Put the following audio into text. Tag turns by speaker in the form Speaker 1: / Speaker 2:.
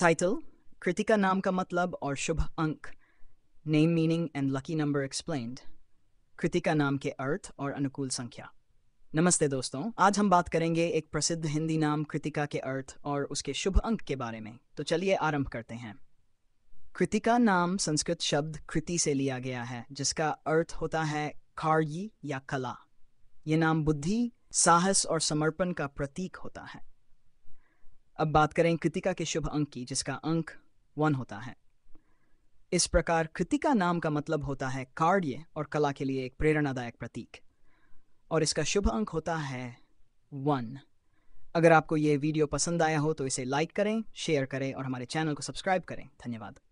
Speaker 1: title Kritika नाम का मतलब और शुभ अंक name meaning and lucky number explained Kritika नाम के अर्थ और अनुकूल संख्या नमस्ते दोस्तों आज हम बात करेंगे एक प्रसिद्ध हिंदी नाम कृतिका के अर्थ और उसके शुभ अंक के बारे में तो चलिए आरंभ करते हैं कृतिका नाम संस्कृत शब्द कृति से लिया गया है जिसका अर्थ होता है कार्य या कला ये नाम बुद्धि साहस और समर्पण का प्रतीक होता है अब बात करें कृतिका के शुभ अंक की जिसका अंक वन होता है इस प्रकार कृतिका नाम का मतलब होता है कार्य और कला के लिए एक प्रेरणादायक प्रतीक और इसका शुभ अंक होता है वन अगर आपको यह वीडियो पसंद आया हो तो इसे लाइक करें शेयर करें और हमारे चैनल को सब्सक्राइब करें धन्यवाद